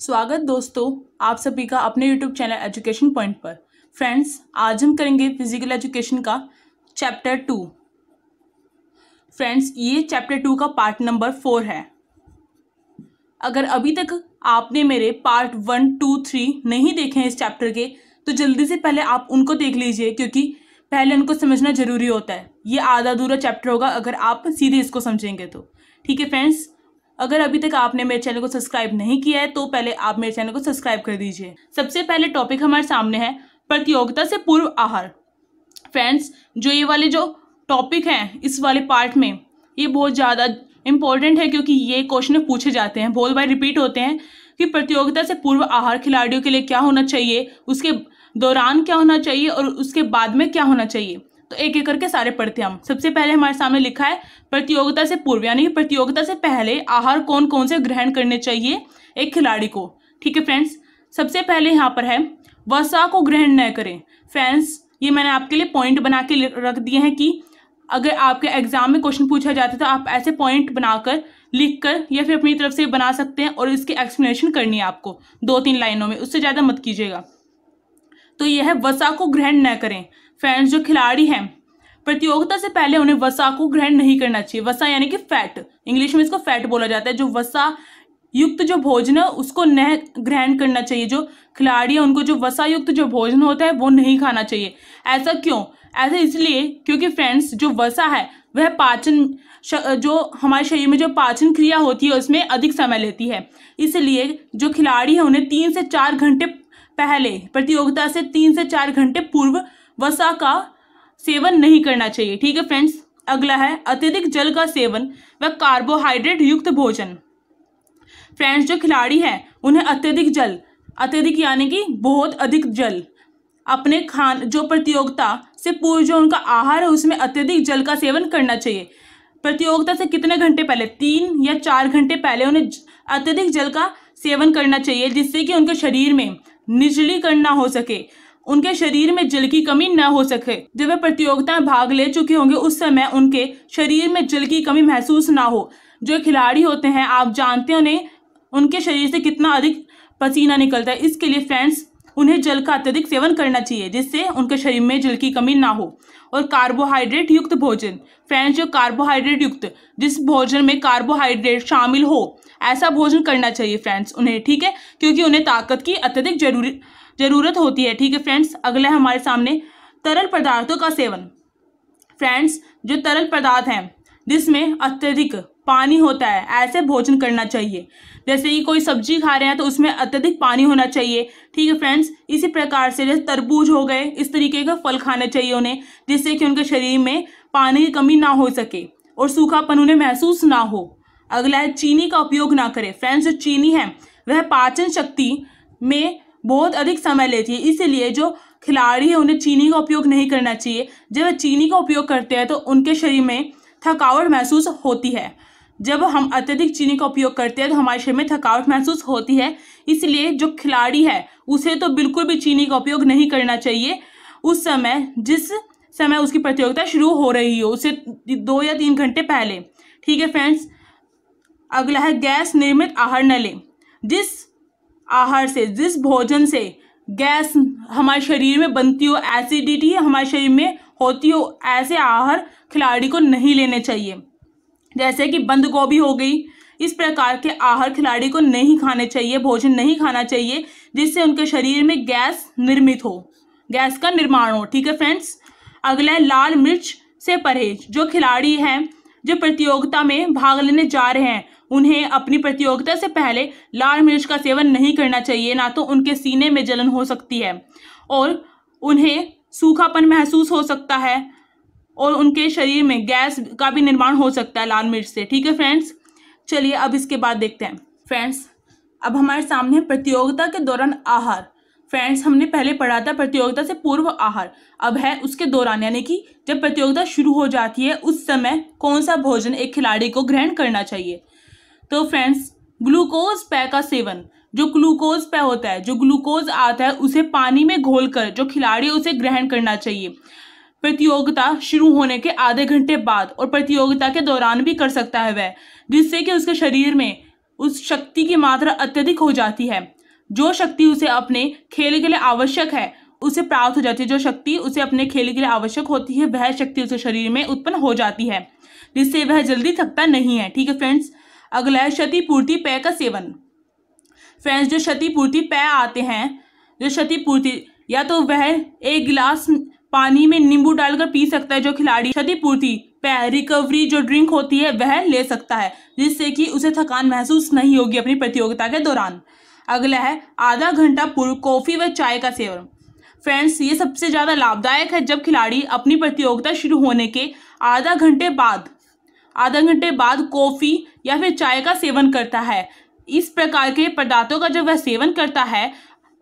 स्वागत दोस्तों आप सभी का अपने यूट्यूब चैनल एजुकेशन पॉइंट पर फ्रेंड्स आज हम करेंगे फिजिकल एजुकेशन का चैप्टर टू फ्रेंड्स ये चैप्टर टू का पार्ट नंबर फोर है अगर अभी तक आपने मेरे पार्ट वन टू थ्री नहीं देखे हैं इस चैप्टर के तो जल्दी से पहले आप उनको देख लीजिए क्योंकि पहले उनको समझना जरूरी होता है ये आधा अधूरा चैप्टर होगा अगर आप सीधे इसको समझेंगे तो ठीक है फ्रेंड्स अगर अभी तक आपने मेरे चैनल को सब्सक्राइब नहीं किया है तो पहले आप मेरे चैनल को सब्सक्राइब कर दीजिए सबसे पहले टॉपिक हमारे सामने है प्रतियोगिता से पूर्व आहार फ्रेंड्स जो ये वाले जो टॉपिक हैं इस वाले पार्ट में ये बहुत ज़्यादा इंपॉर्टेंट है क्योंकि ये क्वेश्चन पूछे जाते हैं बहुत बार रिपीट होते हैं कि प्रतियोगिता से पूर्व आहार खिलाड़ियों के लिए क्या होना चाहिए उसके दौरान क्या होना चाहिए और उसके बाद में क्या होना चाहिए तो एक एक करके सारे पढ़ते हम सबसे पहले हमारे सामने लिखा है प्रतियोगिता से पूर्व यानी प्रतियोगिता से पहले आहार कौन कौन से ग्रहण करने चाहिए एक खिलाड़ी को ठीक है फ्रेंड्स सबसे पहले यहाँ पर है वसा को ग्रहण न करें फ्रेंड्स ये मैंने आपके लिए पॉइंट बना के रख दिए हैं कि अगर आपके एग्जाम में क्वेश्चन पूछा जाता है तो आप ऐसे पॉइंट बनाकर लिख कर या फिर अपनी तरफ से बना सकते हैं और इसकी एक्सप्लेनेशन करनी है आपको दो तीन लाइनों में उससे ज़्यादा मत कीजिएगा तो यह है वसा को ग्रहण न करें फ्रेंड्स जो खिलाड़ी हैं प्रतियोगिता से पहले उन्हें वसा को ग्रहण नहीं करना चाहिए वसा यानी कि फैट इंग्लिश में इसको फैट बोला जाता है जो वसा युक्त जो भोजन है उसको न ग्रहण करना चाहिए जो खिलाड़ी है उनको जो वसा युक्त जो भोजन होता है वो नहीं खाना चाहिए ऐसा क्यों ऐसा इसलिए क्योंकि फ्रेंड्स जो वसा है वह पाचन जो हमारे शरीर में जो पाचन क्रिया होती है उसमें अधिक समय लेती है इसलिए जो खिलाड़ी है उन्हें तीन से चार घंटे पहले प्रतियोगिता से तीन से चार घंटे पूर्व वसा का सेवन नहीं करना चाहिए ठीक है फ्रेंड्स अगला है अत्यधिक जल का सेवन व कार्बोहाइड्रेट युक्त भोजन फ्रेंड्स जो खिलाड़ी हैं उन्हें अत्यधिक जल अत्यधिक यानी कि बहुत अधिक जल अपने खान जो प्रतियोगिता से पूर्व जो उनका आहार है उसमें अत्यधिक जल का सेवन करना चाहिए प्रतियोगिता से कितने घंटे पहले तीन या चार घंटे पहले उन्हें अत्यधिक जल का सेवन करना चाहिए जिससे कि उनके शरीर में निचलीकरण करना हो सके उनके शरीर में जल की कमी न हो सके जब वे प्रतियोगिता में भाग ले चुके होंगे उस समय उनके शरीर में जल की कमी महसूस ना हो जो खिलाड़ी होते हैं आप जानते हैं उन्हें उनके शरीर से कितना अधिक पसीना निकलता है इसके लिए फ्रेंड्स उन्हें जल का अत्यधिक सेवन करना चाहिए जिससे उनके शरीर में जल की कमी ना हो और कार्बोहाइड्रेट युक्त भोजन फ्रेंड्स जो कार्बोहाइड्रेट युक्त जिस भोजन में कार्बोहाइड्रेट शामिल हो ऐसा भोजन करना चाहिए फ्रेंड्स उन्हें ठीक है क्योंकि उन्हें ताकत की अत्यधिक जरूरी जरूरत होती है ठीक है फ्रेंड्स अगला है हमारे सामने तरल पदार्थों का सेवन फ्रेंड्स जो तरल पदार्थ हैं जिसमें अत्यधिक पानी होता है ऐसे भोजन करना चाहिए जैसे कि कोई सब्जी खा रहे हैं तो उसमें अत्यधिक पानी होना चाहिए ठीक है फ्रेंड्स इसी प्रकार से जैसे तरबूज हो गए इस तरीके का फल खाना चाहिए उन्हें जिससे कि उनके शरीर में पानी की कमी ना हो सके और सूखापन उन्हें महसूस ना हो अगला है चीनी का उपयोग ना करें फ्रेंड्स जो चीनी है वह पाचन शक्ति में बहुत अधिक समय लेती है इसलिए जो खिलाड़ी है उन्हें चीनी का उपयोग नहीं करना चाहिए जब वे चीनी का उपयोग करते हैं तो उनके शरीर में थकावट महसूस होती है जब हम अत्यधिक चीनी का उपयोग करते हैं तो हमारे शरीर में थकावट महसूस होती है इसलिए जो खिलाड़ी है उसे तो बिल्कुल भी चीनी का उपयोग नहीं करना चाहिए उस समय जिस समय उसकी प्रतियोगिता शुरू हो रही हो उसे दो या तीन घंटे पहले ठीक है फ्रेंड्स अगला है गैस निर्मित आहार न लें जिस आहार से जिस भोजन से गैस हमारे शरीर में बनती हो एसिडिटी हमारे शरीर में होती हो ऐसे आहार खिलाड़ी को नहीं लेने चाहिए जैसे कि बंद गोभी हो गई इस प्रकार के आहार खिलाड़ी को नहीं खाने चाहिए भोजन नहीं खाना चाहिए जिससे उनके शरीर में गैस निर्मित हो गैस का निर्माण हो ठीक है फ्रेंड्स अगला लाल मिर्च से परहेज जो खिलाड़ी हैं जो प्रतियोगिता में भाग लेने जा रहे हैं उन्हें अपनी प्रतियोगिता से पहले लाल मिर्च का सेवन नहीं करना चाहिए ना तो उनके सीने में जलन हो सकती है और उन्हें सूखापन महसूस हो सकता है और उनके शरीर में गैस का भी निर्माण हो सकता है लाल मिर्च से ठीक है फ्रेंड्स चलिए अब इसके बाद देखते हैं फ्रेंड्स अब हमारे सामने प्रतियोगिता के दौरान आहार फ्रेंड्स हमने पहले पढ़ा था प्रतियोगिता से पूर्व आहार अब है उसके दौरान यानी कि जब प्रतियोगिता शुरू हो जाती है उस समय कौन सा भोजन एक खिलाड़ी को ग्रहण करना चाहिए तो फ्रेंड्स ग्लूकोज पै का सेवन जो ग्लूकोज पै होता है जो ग्लूकोज आता है उसे पानी में घोलकर जो खिलाड़ी उसे ग्रहण करना चाहिए प्रतियोगिता शुरू होने के आधे घंटे बाद और प्रतियोगिता के दौरान भी कर सकता है वह जिससे कि उसके शरीर में उस शक्ति की मात्रा अत्यधिक हो जाती है जो शक्ति उसे अपने खेल के लिए आवश्यक है उसे प्राप्त हो जाती है जो शक्ति उसे अपने खेल के लिए आवश्यक होती है वह शक्ति उसे शरीर में उत्पन्न हो जाती है जिससे वह जल्दी थकता नहीं है ठीक है फ्रेंड्स अगला है क्षतिपूर्ति पेय का सेवन फ्रेंड्स जो क्षतिपूर्ति पेय आते हैं जो क्षतिपूर्ति या तो वह एक गिलास पानी में नींबू डालकर पी सकता है जो खिलाड़ी क्षतिपूर्ति पेय रिकवरी जो ड्रिंक होती है वह ले सकता है जिससे कि उसे थकान महसूस नहीं होगी अपनी प्रतियोगिता के दौरान अगला है आधा घंटा पूर्व कॉफ़ी व चाय का सेवन फ्रेंड्स ये सबसे ज़्यादा लाभदायक है जब खिलाड़ी अपनी प्रतियोगिता शुरू होने के आधा घंटे बाद आधा घंटे बाद कॉफ़ी या फिर चाय का सेवन करता है इस प्रकार के पदार्थों का जब वह सेवन करता है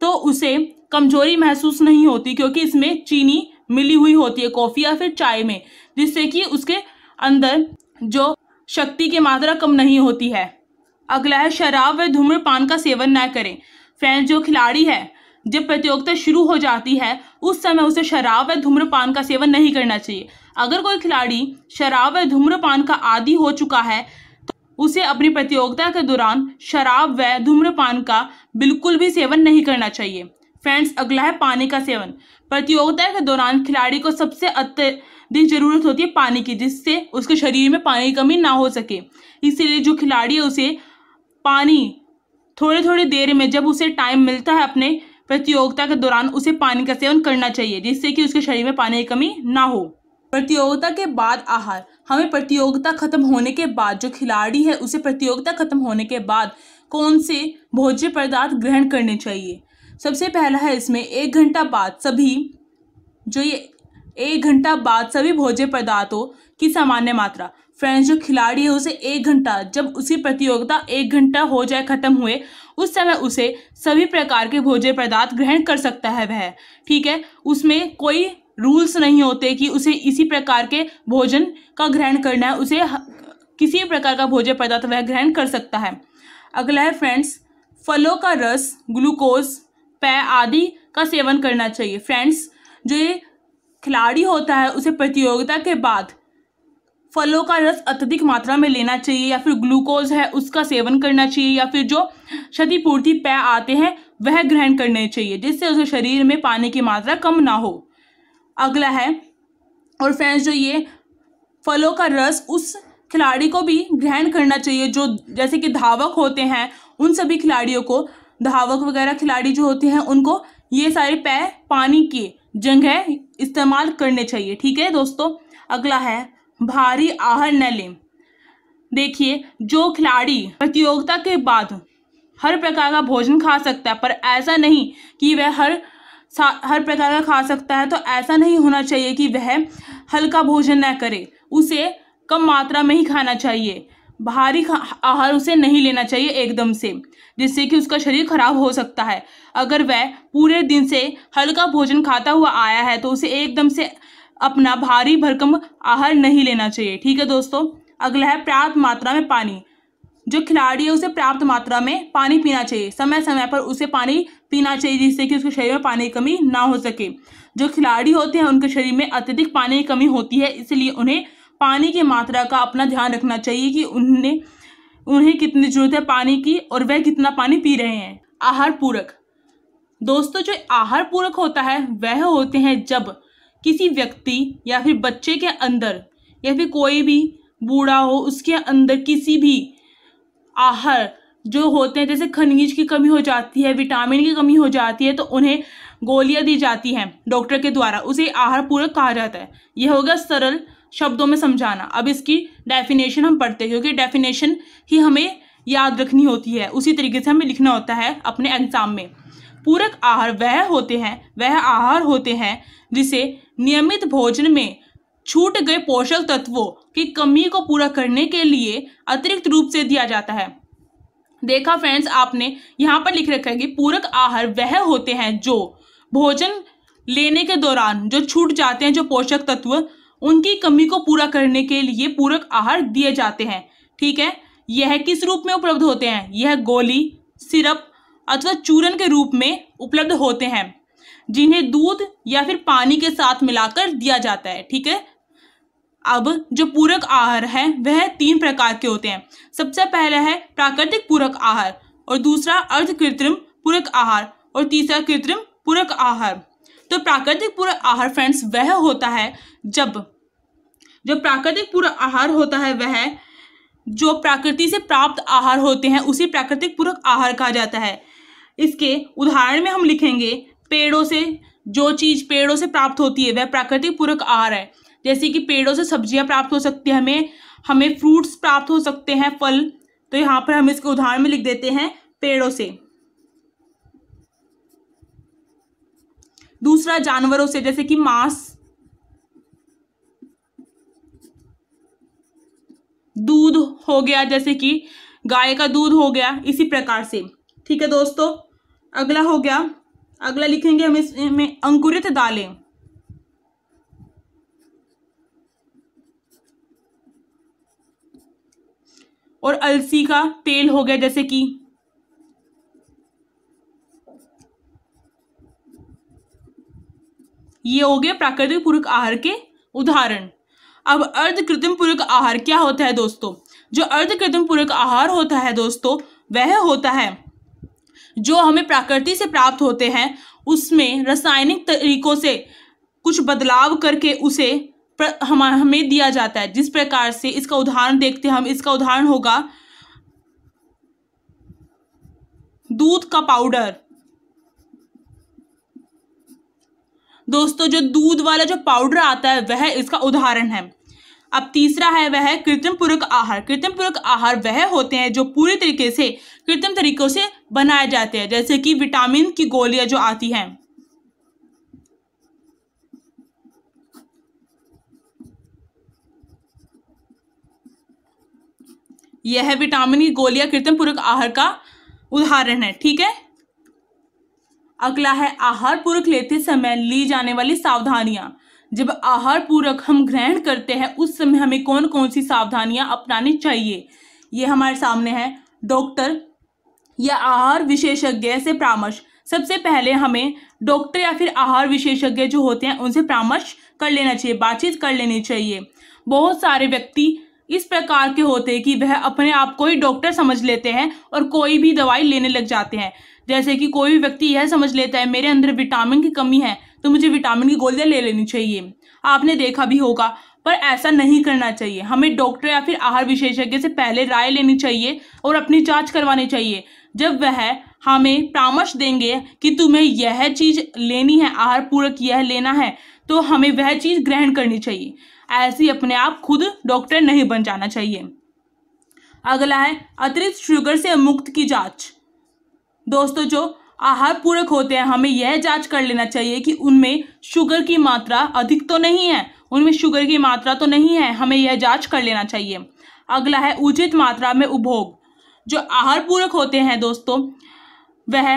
तो उसे कमजोरी महसूस नहीं होती क्योंकि इसमें चीनी मिली हुई होती है कॉफ़ी या फिर चाय में जिससे कि उसके अंदर जो शक्ति की मात्रा कम नहीं होती है अगला है शराब व धूम्रपान का सेवन न करें फ्रेंड्स जो खिलाड़ी है जब प्रतियोगिता शुरू हो जाती है उस समय उसे शराब व धूम्रपान का सेवन नहीं करना चाहिए अगर कोई खिलाड़ी शराब व धूम्रपान का आदि हो चुका है तो उसे अपनी प्रतियोगिता के दौरान शराब व धूम्रपान का बिल्कुल भी सेवन नहीं करना चाहिए फ्रेंड्स अगला है पानी का सेवन प्रतियोगिता के दौरान खिलाड़ी को सबसे अत्यधिक जरूरत होती है पानी की जिससे उसके शरीर में पानी की कमी ना हो सके इसीलिए जो खिलाड़ी है उसे पानी थोड़े थोड़े देर में जब उसे टाइम मिलता है अपने प्रतियोगिता के दौरान उसे पानी का सेवन करना चाहिए जिससे कि उसके शरीर में पानी की कमी ना हो प्रतियोगिता के बाद आहार हमें प्रतियोगिता खत्म होने के बाद जो खिलाड़ी है उसे प्रतियोगिता खत्म होने के बाद कौन से भोज्य पदार्थ ग्रहण करने चाहिए सबसे पहला है इसमें एक घंटा बाद सभी जो ये एक घंटा बाद सभी भोज्य पदार्थों की सामान्य मात्रा फ्रेंड्स जो खिलाड़ी है उसे एक घंटा जब उसी प्रतियोगिता एक घंटा हो जाए खत्म हुए उस समय उसे सभी प्रकार के भोज्य पदार्थ ग्रहण कर सकता है वह ठीक है उसमें कोई रूल्स नहीं होते कि उसे इसी प्रकार के भोजन का ग्रहण करना है उसे किसी प्रकार का भोज्य पदार्थ वह ग्रहण कर सकता है अगला है फ्रेंड्स फलों का रस ग्लूकोज पै आदि का सेवन करना चाहिए फ्रेंड्स जो ये खिलाड़ी होता है उसे प्रतियोगिता के बाद फलों का रस अत्यधिक मात्रा में लेना चाहिए या फिर ग्लूकोज है उसका सेवन करना चाहिए या फिर जो क्षतिपूर्ति पै आते हैं वह ग्रहण करने चाहिए जिससे उसे शरीर में पानी की मात्रा कम ना हो अगला है और फ्रेंड्स जो ये फलों का रस उस खिलाड़ी को भी ग्रहण करना चाहिए जो जैसे कि धावक होते हैं उन सभी खिलाड़ियों को धावक वगैरह खिलाड़ी जो होते हैं उनको ये सारे पै पानी की जगह इस्तेमाल करने चाहिए ठीक है दोस्तों अगला है भारी आहार न लें देखिए जो खिलाड़ी प्रतियोगिता के बाद हर प्रकार का भोजन खा सकता है पर ऐसा नहीं कि वह हर हर प्रकार का खा सकता है तो ऐसा नहीं होना चाहिए कि वह हल्का भोजन न करे उसे कम मात्रा में ही खाना चाहिए भारी आहार उसे नहीं लेना चाहिए एकदम से जिससे कि उसका शरीर खराब हो सकता है अगर वह पूरे दिन से हल्का भोजन खाता हुआ आया है तो उसे एकदम से अपना भारी भरकम आहार नहीं लेना चाहिए ठीक है दोस्तों अगला है पर्याप्त मात्रा में पानी जो खिलाड़ी है उसे पर्याप्त मात्रा में पानी पीना चाहिए समय समय पर उसे पानी पीना चाहिए जिससे कि उसके शरीर में पानी की कमी ना हो सके जो खिलाड़ी होते हैं उनके शरीर में अत्यधिक पानी की कमी होती है इसलिए उन्हें पानी की मात्रा का अपना ध्यान रखना चाहिए कि उन्हें उन्हें कितनी जरूरत है पानी की और वह कितना पानी पी रहे हैं आहार पूरक दोस्तों जो आहार पूरक होता है वह होते हैं जब किसी व्यक्ति या फिर बच्चे के अंदर या फिर कोई भी बूढ़ा हो उसके अंदर किसी भी आहार जो होते हैं जैसे खनिज की कमी हो जाती है विटामिन की कमी हो जाती है तो उन्हें गोलियां दी जाती हैं डॉक्टर के द्वारा उसे आहार पूरक कहा जाता है यह होगा सरल शब्दों में समझाना अब इसकी डेफिनेशन हम पढ़ते हैं क्योंकि डेफिनेशन ही हमें याद रखनी होती है उसी तरीके से हमें लिखना होता है अपने एग्ज़ाम में पूरक आहार वह होते हैं वह आहार होते हैं जिसे नियमित भोजन में छूट गए पोषक तत्वों की कमी को पूरा करने के लिए अतिरिक्त रूप से दिया जाता है देखा फ्रेंड्स आपने यहाँ पर लिख रखा है कि पूरक आहार वह होते हैं जो भोजन लेने के दौरान जो छूट जाते हैं जो पोषक तत्व उनकी कमी को पूरा करने के लिए पूरक आहार दिए जाते हैं ठीक है यह किस रूप में उपलब्ध होते हैं यह गोली सिरप अथवा चूरन के रूप में उपलब्ध होते हैं जिन्हें दूध या फिर पानी के साथ मिलाकर दिया जाता है ठीक है अब जो पूरक आहार है वह तीन प्रकार के होते हैं सबसे पहला है प्राकृतिक पूरक आहार और दूसरा अर्ध कृत्रिम पूरक आहार और तीसरा कृत्रिम पूरक आहार तो प्राकृतिक पूरा आहार फ्रेंड्स वह होता है जब जो प्राकृतिक पूरा आहार होता है वह जो प्रकृति से प्राप्त आहार होते हैं उसे प्राकृतिक पूरक आहार कहा जाता है इसके उदाहरण में हम लिखेंगे पेड़ों से जो चीज़ पेड़ों से प्राप्त होती है वह प्राकृतिक पूरक आहार है जैसे कि पेड़ों से सब्जियां प्राप्त हो सकती है हमें हमें फ्रूट्स प्राप्त हो सकते हैं फल तो यहाँ पर हम इसके उदाहरण में लिख देते हैं पेड़ों से दूसरा जानवरों से जैसे कि मांस दूध हो गया जैसे कि गाय का दूध हो गया इसी प्रकार से ठीक है दोस्तों अगला हो गया अगला लिखेंगे हम इसमें अंकुरित दालें और अलसी का तेल हो गया जैसे कि ये हो गया प्राकृतिक पूरक आहार के उदाहरण अब अर्ध कृत्रिम पूरक आहार क्या होता है दोस्तों जो अर्ध कृत्रिम पूरक आहार होता है दोस्तों वह होता है जो हमें प्रकृति से प्राप्त होते हैं उसमें रासायनिक तरीकों से कुछ बदलाव करके उसे हम हमें दिया जाता है जिस प्रकार से इसका उदाहरण देखते हैं हम इसका उदाहरण होगा दूध का पाउडर दोस्तों जो दूध वाला जो पाउडर आता है वह इसका उदाहरण है अब तीसरा है वह कृत्रिम पूरक आहार कृत्रिम पूरक आहार वह होते हैं जो पूरे तरीके से कृत्रिम तरीकों से बनाए जाते हैं जैसे कि विटामिन की गोलियां जो आती हैं यह विटामिन की गोलियां कृत्रिम पूरक आहार का उदाहरण है ठीक है अगला है आहार पूरक लेते समय ली जाने वाली सावधानियां जब आहार पूरक हम ग्रहण करते हैं उस समय हमें कौन कौन सी सावधानियां अपनानी चाहिए ये हमारे सामने है डॉक्टर या आहार विशेषज्ञ से परामर्श सबसे पहले हमें डॉक्टर या फिर आहार विशेषज्ञ जो होते हैं उनसे परामर्श कर लेना चाहिए बातचीत कर लेनी चाहिए बहुत सारे व्यक्ति इस प्रकार के होते हैं कि वह अपने आप को ही डॉक्टर समझ लेते हैं और कोई भी दवाई लेने लग जाते हैं जैसे कि कोई भी व्यक्ति यह समझ लेता है मेरे अंदर विटामिन की कमी है तो मुझे विटामिन की गोलियां ले लेनी चाहिए आपने देखा भी होगा पर ऐसा नहीं करना चाहिए हमें डॉक्टर या फिर आहार विशेषज्ञ से पहले राय लेनी चाहिए और अपनी जांच करवानी चाहिए जब वह हमें परामर्श देंगे कि तुम्हें यह चीज़ लेनी है आहार पूरक यह लेना है तो हमें वह चीज़ ग्रहण करनी चाहिए ऐसे ही अपने आप खुद डॉक्टर नहीं बन जाना चाहिए अगला है अतिरिक्त शुगर से मुक्त की जांच दोस्तों जो आहार पूरक होते हैं हमें यह जांच कर लेना चाहिए कि उनमें शुगर की मात्रा अधिक तो नहीं है उनमें शुगर की मात्रा तो नहीं है हमें यह जांच कर लेना चाहिए अगला है उचित मात्रा में उपभोग जो आहार पूरक होते हैं दोस्तों वह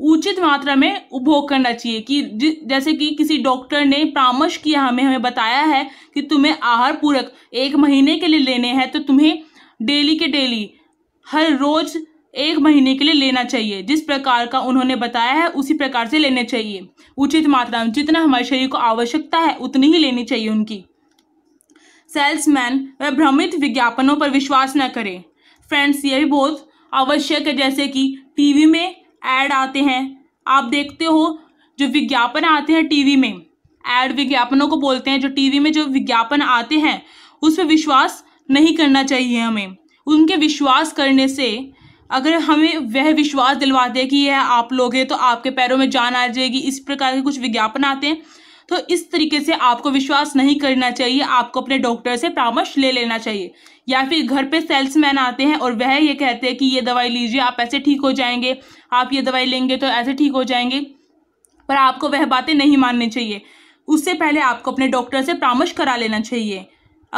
उचित मात्रा में उपभोग करना चाहिए कि जैसे कि किसी डॉक्टर ने परामर्श किया हमें हमें बताया है कि तुम्हें आहार पूरक एक महीने के लिए लेने हैं तो तुम्हें डेली के डेली हर रोज एक महीने के लिए लेना चाहिए जिस प्रकार का उन्होंने बताया है उसी प्रकार से लेने चाहिए उचित मात्रा में जितना हमारे शरीर को आवश्यकता है उतनी ही लेनी चाहिए उनकी सेल्समैन व भ्रमित विज्ञापनों पर विश्वास न करें फ्रेंड्स ये भी बहुत आवश्यक है जैसे कि टीवी में एड आते हैं आप देखते हो जो विज्ञापन आते हैं टीवी में एड विज्ञापनों को बोलते हैं जो टीवी में जो विज्ञापन आते हैं उस पर विश्वास नहीं करना चाहिए हमें उनके विश्वास करने से अगर हमें वह विश्वास दिलवा दे कि यह आप लोगे तो आपके पैरों में जान आ जाएगी इस प्रकार के कुछ विज्ञापन आते हैं तो इस तरीके से आपको विश्वास नहीं करना चाहिए आपको अपने डॉक्टर से परामर्श ले लेना चाहिए या फिर घर पे सेल्समैन आते हैं और वह ये कहते हैं कि ये दवाई लीजिए आप ऐसे ठीक हो जाएंगे आप ये दवाई लेंगे तो ऐसे ठीक हो जाएंगे पर आपको वह बातें नहीं माननी चाहिए उससे पहले आपको अपने डॉक्टर से परामर्श करा लेना चाहिए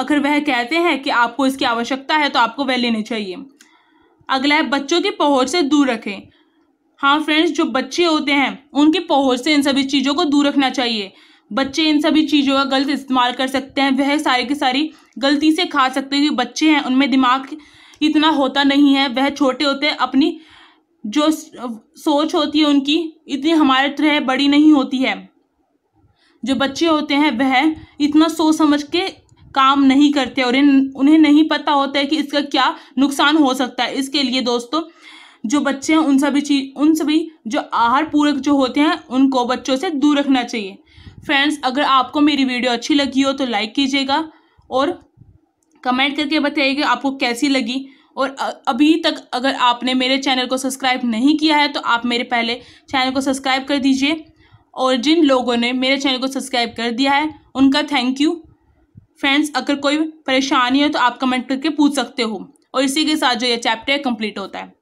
अगर वह कहते हैं कि आपको इसकी आवश्यकता है तो आपको वह लेनी चाहिए अगला है बच्चों की पहुँच से दूर रखें हाँ फ्रेंड्स जो बच्चे होते हैं उनकी पहुँच से इन सभी चीज़ों को दूर रखना चाहिए बच्चे इन सभी चीज़ों का गलत इस्तेमाल कर सकते हैं वह सारी की सारी गलती से खा सकते हैं क्योंकि बच्चे हैं उनमें दिमाग इतना होता नहीं है वह छोटे होते अपनी जो सोच होती है उनकी इतनी हमारे तरह बड़ी नहीं होती है जो बच्चे होते हैं वह इतना सोच समझ के काम नहीं करते और उन्हें नहीं पता होता है कि इसका क्या नुकसान हो सकता है इसके लिए दोस्तों जो बच्चे हैं उन सभी चीज उन सभी जो आहार पूरक जो होते हैं उनको बच्चों से दूर रखना चाहिए फ्रेंड्स अगर आपको मेरी वीडियो अच्छी लगी हो तो लाइक कीजिएगा और कमेंट करके बताइएगा आपको कैसी लगी और अभी तक अगर आपने मेरे चैनल को सब्सक्राइब नहीं किया है तो आप मेरे पहले चैनल को सब्सक्राइब कर दीजिए और जिन लोगों ने मेरे चैनल को सब्सक्राइब कर दिया है उनका थैंक यू फ्रेंड्स अगर कोई परेशानी हो तो आप कमेंट करके पूछ सकते हो और इसी के साथ जो ये चैप्टर कंप्लीट होता है